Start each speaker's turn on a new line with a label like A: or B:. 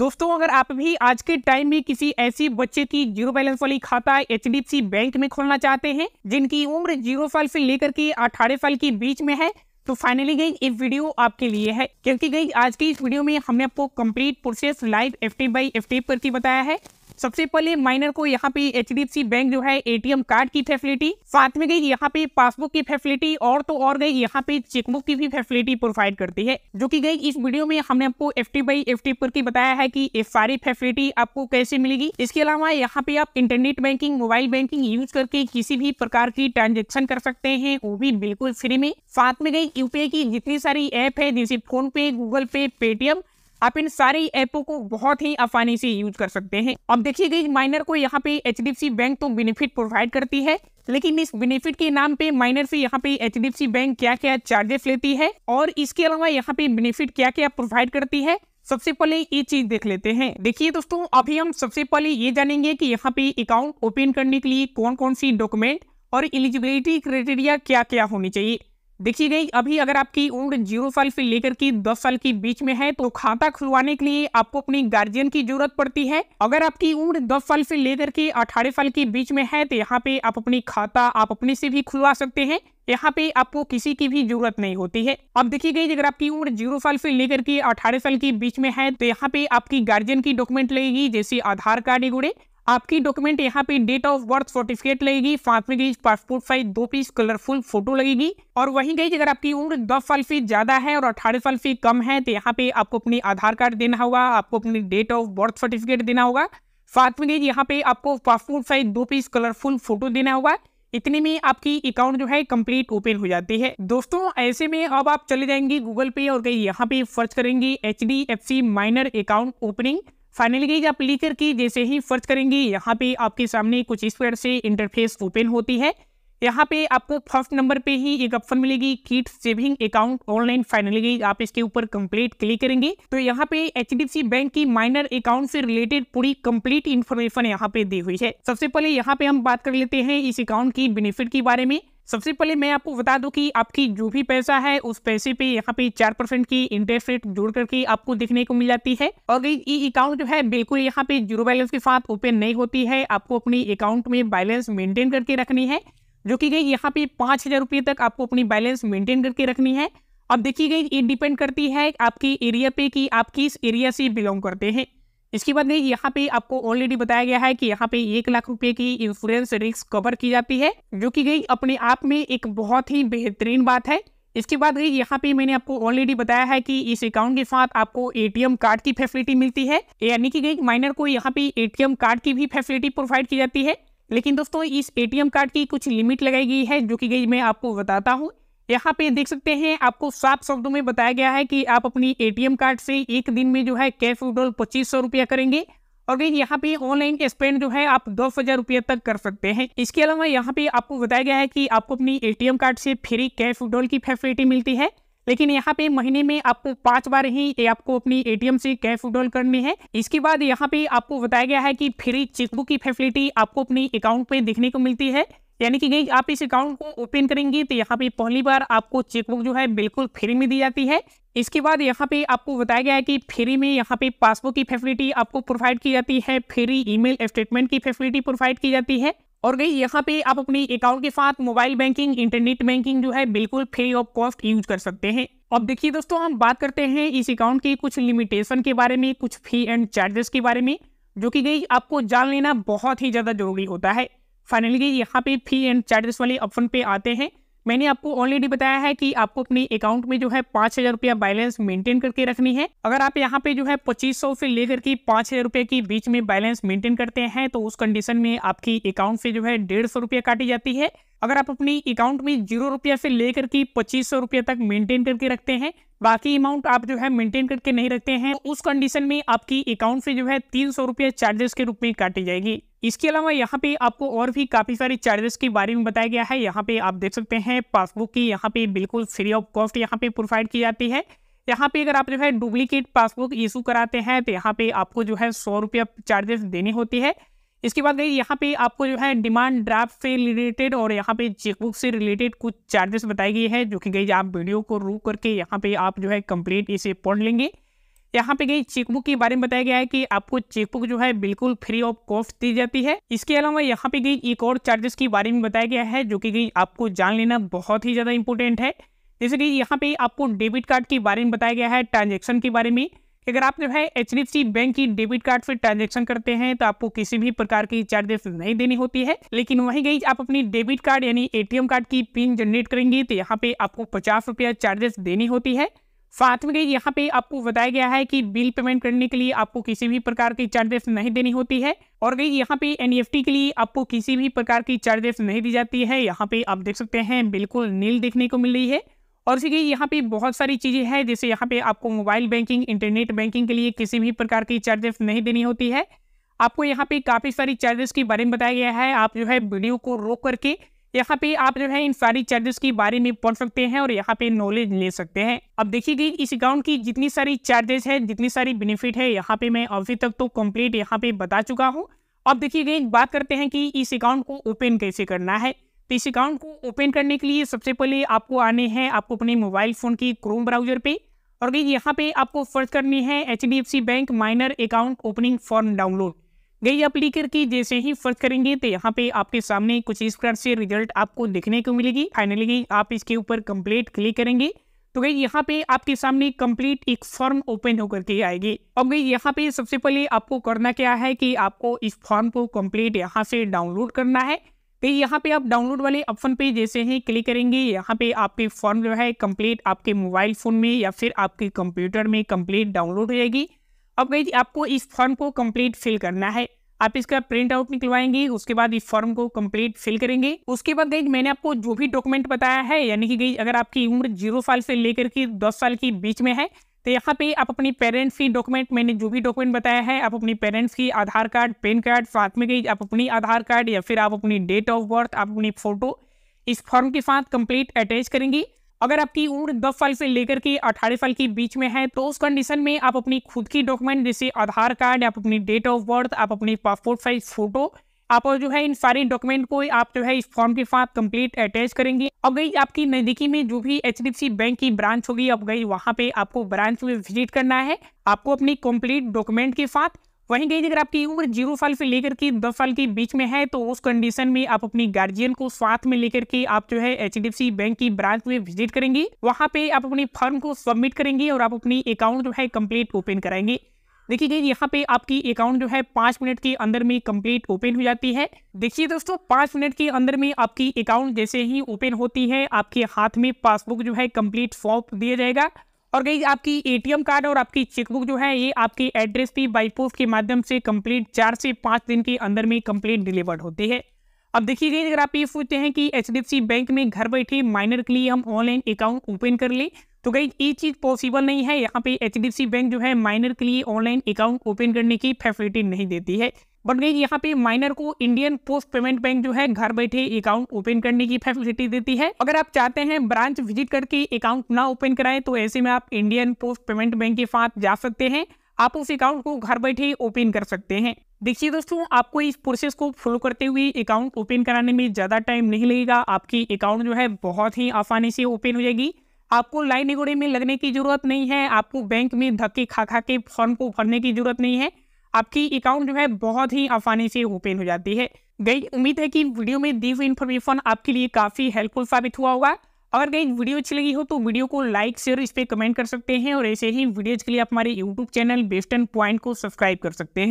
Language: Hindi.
A: दोस्तों अगर आप भी आज के टाइम में किसी ऐसी बच्चे की जीरो बैलेंस वाली खाता एच बैंक में खोलना चाहते हैं जिनकी उम्र जीरो साल से लेकर के अठारह साल के बीच में है तो फाइनली गई इस वीडियो आपके लिए है क्योंकि गई आज की इस वीडियो में हमने आपको complete process live F T by F T बताया है सबसे पहले माइनर को यहाँ पे एच बैंक जो है एटीएम कार्ड की फैसिलिटी साथ में गई यहाँ पे पासबुक की फैसिलिटी और तो और गई यहाँ पे चेकबुक की भी फैसिलिटी प्रोवाइड करती है जो कि गई इस वीडियो में हमने आपको F T by F T की बताया है कि ये सारी फैसिलिटी आपको कैसे मिलेगी इसके अलावा यहाँ पे आप internet banking mobile banking use करके किसी भी प्रकार की ट्रांजेक्शन कर सकते हैं वो भी बिल्कुल फ्री में साथ में गई यूपीआई की जितनी सारी ऐप है जैसे फोन पे गूगल पे पेटीएम आप इन सारे ऐपों को बहुत ही आसानी से यूज कर सकते हैं अब देखिए गई माइनर को यहाँ पे एच बैंक तो बेनिफिट प्रोवाइड करती है लेकिन इस बेनिफिट के नाम पे माइनर से यहाँ पे एच बैंक क्या क्या चार्जेस लेती है और इसके अलावा यहाँ पे बेनिफिट क्या क्या प्रोवाइड करती है सबसे पहले ये चीज देख लेते हैं देखिए दोस्तों अभी हम सबसे पहले ये जानेंगे कि यहाँ पे अकाउंट ओपन करने के लिए कौन कौन सी डॉक्यूमेंट और एलिजिबिलिटी क्राइटेरिया क्या क्या होनी चाहिए देखिए गई अभी अगर आपकी उम्र जीरो साल से लेकर के दस साल के बीच में है तो खाता खुलवाने के लिए आपको अपनी गार्जियन की जरूरत पड़ती है अगर आपकी उम्र दस साल से लेकर के अठारह साल के बीच में है तो यहाँ पे आप अपनी खाता आप अपने से भी खुलवा सकते हैं यहाँ पे आपको किसी की भी जरूरत नहीं होती है अब देखिए गई अगर आपकी उम्र जीरो साल से लेकर के अठारह साल के बीच में है तो यहाँ पे आपकी गार्जियन की डॉक्यूमेंट लगेगी जैसे आधार कार्ड एगुड़े आपकी डॉक्यूमेंट यहाँ पे डेट ऑफ बर्थ सर्टिफिकेट लगेगी साथ में गई पासपोर्ट साइज दो पीस कलरफुल फोटो लगेगी और वहीं गई अगर आपकी उम्र दस साल से ज़्यादा है और अठारह साल से कम है तो यहाँ पे आपको अपनी आधार कार्ड देना होगा आपको अपनी डेट ऑफ बर्थ सर्टिफिकेट देना होगा साथ में गई यहाँ पे आपको पासपोर्ट साइज दो पीस कलरफुल फोटो देना होगा इतने में आपकी अकाउंट जो है कंप्लीट ओपन हो जाती है दोस्तों ऐसे में अब आप चले जाएंगे गूगल पे और कहीं यहाँ पे सर्च करेंगे H D F C minor account opening finally गई आप लेकर के जैसे ही फर्च करेंगे यहाँ पे आपके सामने कुछ इस प्रकार से इंटरफेस ओपन होती है यहाँ पे आपको फर्स्ट नंबर पे ही एक ऑप्शन मिलेगी kit saving account online finally गई आप इसके ऊपर कंप्लीट क्लिक करेंगे तो यहाँ पे एच बैंक की माइनर अकाउंट से रिलेटेड पूरी कंप्लीट इन्फॉर्मेशन यहाँ पे दी हुई है सबसे पहले यहाँ पे हम बात कर लेते हैं इस अकाउंट की बेनिफिट के बारे में सबसे पहले मैं आपको बता दूं कि आपकी जो भी पैसा है उस पैसे पे यहाँ पे चार परसेंट की इंटरेस्ट रेट जोड़ करके आपको देखने को मिल जाती है और ये अकाउंट जो है बिल्कुल यहाँ पे जीरो बैलेंस के साथ ओपन नहीं होती है आपको अपनी अकाउंट में बैलेंस मेंटेन करके रखनी है जो कि गई यहाँ पे पाँच हज़ार रुपये तक आपको अपनी बैलेंस मेंटेन करके रखनी है अब देखिए गई ये डिपेंड करती है आपकी एरिया पे कि आप किस एरिया से बिलोंग करते हैं इसके बाद में यहाँ पे आपको ऑलरेडी बताया गया है कि यहाँ पे एक लाख रुपए की इंश्योरेंस रिस्क कवर की जाती है जो कि गई अपने आप में एक बहुत ही बेहतरीन बात है इसके बाद गई यहाँ पे मैंने आपको ऑलरेडी बताया है कि इस अकाउंट के साथ आपको एटीएम कार्ड की फैसिलिटी मिलती है यानी कि गई माइनर को यहाँ पे एटीएम कार्ड की भी फैसिलिटी प्रोवाइड की जाती है लेकिन दोस्तों इस एटीएम कार्ड की कुछ लिमिट लगाई गई है जो कि गई मैं आपको बताता हूँ यहाँ पे देख सकते हैं आपको साफ शब्दों में बताया गया है कि आप अपनी एटीएम कार्ड से एक दिन में जो है कैश विड्रॉल पच्चीस सौ रुपया करेंगे और यहाँ पे ऑनलाइन स्पेंड जो है आप दस हजार रुपया तक कर सकते हैं इसके अलावा यहाँ पे आपको बताया गया है कि आपको अपनी एटीएम कार्ड से फ्री कैश विड्रॉल की फैसिलिटी मिलती है लेकिन यहाँ पे महीने में आपको पांच बार ही आपको अपनी एटीएम से कैश विड्रॉल करनी है इसके बाद यहाँ पे आपको बताया गया है कि फ्री चेकबुक की फैसिलिटी आपको अपने अकाउंट पे देखने को मिलती है यानी कि गई आप इस अकाउंट को ओपन करेंगे तो यहाँ पे पहली बार आपको चेकबुक जो है बिल्कुल फ्री में दी जाती है इसके बाद यहाँ पे आपको बताया गया है कि फ्री में यहाँ पे पासबुक की फैसिलिटी आपको प्रोवाइड की जाती है फ्री ईमेल स्टेटमेंट की फैसिलिटी प्रोवाइड की जाती है और गई यहाँ पे आप अपने अकाउंट के साथ मोबाइल बैंकिंग इंटरनेट बैंकिंग जो है बिल्कुल फ्री ऑफ कॉस्ट यूज कर सकते हैं अब देखिए दोस्तों हम बात करते हैं इस अकाउंट के कुछ लिमिटेशन के बारे में कुछ फी एंड चार्जेस के बारे में जो कि गई आपको जान लेना बहुत ही ज़्यादा जरूरी होता है फाइनली यहाँ पे फी एंड चार्जेस वाले ऑप्शन पे आते हैं मैंने आपको ऑलरेडी बताया है कि आपको अपने अकाउंट में जो है पाँच हज़ार रुपया बैलेंस मेंटेन करके रखनी है अगर आप यहाँ पे जो है पच्चीस सौ से लेकर के पाँच हज़ार रुपये के बीच में बैलेंस मेंटेन करते हैं तो उस कंडीशन में आपकी अकाउंट से जो है डेढ़ सौ रुपया काटी जाती है अगर आप अपनी अकाउंट में जीरो रुपया से लेकर के पच्चीस सौ रुपया तक मेंटेन करके रखते हैं बाकी अमाउंट आप जो है मेंटेन करके नहीं रखते हैं तो उस कंडीशन में आपकी अकाउंट से जो है तीन सौ रुपया चार्जेस के रूप में काटी जाएगी इसके अलावा यहाँ पे आपको और भी काफ़ी सारे चार्जेस के बारे में बताया गया है यहाँ पे आप देख सकते हैं पासबुक की यहाँ पे बिल्कुल फ्री ऑफ कॉस्ट यहाँ पे प्रोवाइड की जाती है यहाँ पे अगर आप जो है डुप्लीकेट पासबुक इशू कराते हैं तो यहाँ पे आपको जो है सौ रुपया चार्जेस देनी होती है इसके बाद गई यहाँ पे आपको जो है डिमांड ड्राफ्ट से रिलेटेड और यहाँ पे चेकबुक से रिलेटेड कुछ चार्जेस बताई गई है जो कि गई आप वीडियो को रूक करके यहाँ पे आप जो है कंप्लीट इसे पढ़ लेंगे यहाँ पे गई चेकबुक के बारे में बताया गया है कि आपको चेकबुक जो है बिल्कुल फ्री ऑफ कॉस्ट दी जाती है इसके अलावा यहाँ पे गई एक और चार्जेस के बारे में बताया गया है जो कि गई आपको जान लेना बहुत ही ज़्यादा इंपॉर्टेंट है जैसे कि यहाँ पे आपको डेबिट कार्ड के बारे में बताया गया है ट्रांजेक्शन के बारे में अगर आप जो है एच बैंक की डेबिट कार्ड से ट्रांजेक्शन करते हैं तो आपको किसी भी प्रकार की चार्जेस नहीं देनी होती है लेकिन वहीं गई आप अपनी डेबिट कार्ड यानी एटीएम कार्ड की पिन जनरेट करेंगे तो यहाँ पे आपको पचास रुपया चार्जेस देनी होती है साथ में यहाँ पे आपको बताया गया है कि बिल पेमेंट करने के लिए आपको किसी भी प्रकार की चार्जेस नहीं देनी होती है और गई यहाँ पे एन e के लिए आपको किसी भी प्रकार की चार्जेस नहीं दी जाती है यहाँ पे आप देख सकते हैं बिल्कुल नील देखने को मिल रही है और इसी यहाँ पे बहुत सारी चीज़ें हैं जैसे यहाँ पे आपको मोबाइल बैंकिंग इंटरनेट बैंकिंग के लिए किसी भी प्रकार की चार्जेस नहीं देनी होती है आपको यहाँ पे काफ़ी सारी चार्जेस के बारे में बताया गया है आप जो है वीडियो को रोक करके यहाँ पे आप जो है इन सारी चार्जेस के बारे में पढ़ सकते हैं और यहाँ पे नॉलेज ले सकते हैं अब देखिए कि इस अकाउंट की जितनी सारी चार्जेस है जितनी सारी बेनिफिट है यहाँ पे मैं अभी तक तो कंप्लीट यहाँ पे बता चुका हूँ अब देखिए गई बात करते हैं कि इस अकाउंट को ओपन कैसे करना है तो इस अकाउंट को ओपन करने के लिए सबसे पहले आपको आने हैं आपको अपने मोबाइल फ़ोन की क्रोम ब्राउजर पे और गई यहाँ पे आपको फर्ज करनी है H bank minor account opening form download गई आप लेकर के जैसे ही सर्च करेंगे तो यहाँ पे आपके सामने कुछ इस प्रकार से रिजल्ट आपको देखने को मिलेगी फाइनली आप इसके ऊपर कंप्लीट क्लिक करेंगे तो गई यहाँ पे आपके सामने कंप्लीट एक फॉर्म ओपन होकर के आएगी और गई यहाँ पे सबसे पहले आपको करना क्या है कि आपको इस फॉर्म को कम्प्लीट यहाँ से डाउनलोड करना है तो यहाँ पे आप डाउनलोड वाले ऑप्शन पे जैसे ही क्लिक करेंगे यहाँ पे आपके फॉर्म जो है कम्प्लीट आपके मोबाइल फ़ोन में या फिर आपके कंप्यूटर में कम्प्लीट डाउनलोड हो जाएगी अब गई आपको इस फॉर्म को कंप्लीट फिल करना है आप इसका प्रिंट आउट निकलवाएंगे उसके बाद इस फॉर्म को कंप्लीट फिल करेंगे उसके बाद गई मैंने आपको जो भी डॉक्यूमेंट बताया है यानी कि गई अगर आपकी उम्र जीरो साल से लेकर के दस साल के बीच में है तो यहाँ पे आप अपनी पेरेंट्स की डॉक्यूमेंट मैंने जो भी डॉक्यूमेंट बताया है आप अपनी पेरेंट्स की आधार कार्ड पैन कार्ड साथ में गई आप अपनी आधार कार्ड या फिर आप अपनी डेट ऑफ बर्थ आप अपनी फोटो इस फॉर्म के साथ कंप्लीट अटैच करेंगी अगर आपकी उम्र दस साल से लेकर के अठारह साल के बीच में है तो उस कंडीशन में आप अपनी खुद की डॉक्यूमेंट जैसे आधार कार्ड आप अपनी डेट ऑफ बर्थ आप अपनी पासपोर्ट साइज फोटो आप जो है इन सारे डॉक्यूमेंट को आप जो है इस फॉर्म के साथ कंप्लीट अटैच करेंगे अब गई आपकी नज़दीकी में जो भी एच बैंक की ब्रांच होगी अब गई वहाँ पे आपको ब्रांच में विजिट करना है आपको अपनी कंप्लीट डॉक्यूमेंट के साथ वहीं कहीं अगर आपकी उम्र जीरो साल से लेकर के दस साल के बीच में है तो उस कंडीशन में आप अपनी गार्जियन को साथ में लेकर के आप जो है एच बैंक की ब्रांच में विजिट करेंगे वहां पे आप अपने फॉर्म को सबमिट करेंगे और आप अपनी अकाउंट जो है कम्प्लीट ओपन कराएंगे देखिए गई यहाँ पे आपकी अकाउंट जो है पांच मिनट के अंदर में कंप्लीट ओपन हो जाती है देखिए दोस्तों पांच मिनट के अंदर में आपकी अकाउंट जैसे ही ओपन होती है आपके हाथ में पासबुक जो है कंप्लीट सौंप दिया जाएगा और गई आपकी एटीएम कार्ड और आपकी चेकबुक जो है ये आपके एड्रेस पे बाईपोस्ट के माध्यम से कंप्लीट चार से पाँच दिन के अंदर में कंप्लीट डिलीवर्ड होती है अब देखिए गई अगर आप ये सोचते हैं कि एच बैंक में घर बैठे माइनर के लिए हम ऑनलाइन अकाउंट ओपन कर लें तो गई ये चीज़ पॉसिबल नहीं है यहाँ पे एच बैंक जो है माइनर के लिए ऑनलाइन अकाउंट ओपन करने की फैसिलिटी नहीं देती है बट गई यहाँ पे माइनर को इंडियन पोस्ट पेमेंट बैंक जो है घर बैठे अकाउंट ओपन करने की फैसिलिटी देती है अगर आप चाहते हैं ब्रांच विजिट करके अकाउंट ना ओपन कराएं तो ऐसे में आप इंडियन पोस्ट पेमेंट बैंक के साथ जा सकते हैं आप उस अकाउंट को घर बैठे ओपन कर सकते हैं देखिए दोस्तों आपको इस प्रोसेस को फॉलो करते हुए अकाउंट ओपन कराने में ज़्यादा टाइम नहीं लगेगा आपकी अकाउंट जो है बहुत ही आसानी से ओपन हो जाएगी आपको लाइन निगोड़े में लगने की जरूरत नहीं है आपको बैंक में धक्के खा खा के फॉर्म को भरने की जरूरत नहीं है आपकी अकाउंट जो है बहुत ही आसानी से ओपन हो जाती है गई उम्मीद है कि वीडियो में दी हुई इन्फॉर्मेशन आपके लिए काफ़ी हेल्पफुल साबित हुआ होगा अगर गई वीडियो अच्छी लगी हो तो वीडियो को लाइक शेयर इस पर कमेंट कर सकते हैं और ऐसे ही वीडियोज के लिए आप हमारे यूट्यूब चैनल बेस्टर्न पॉइंट को सब्सक्राइब कर सकते हैं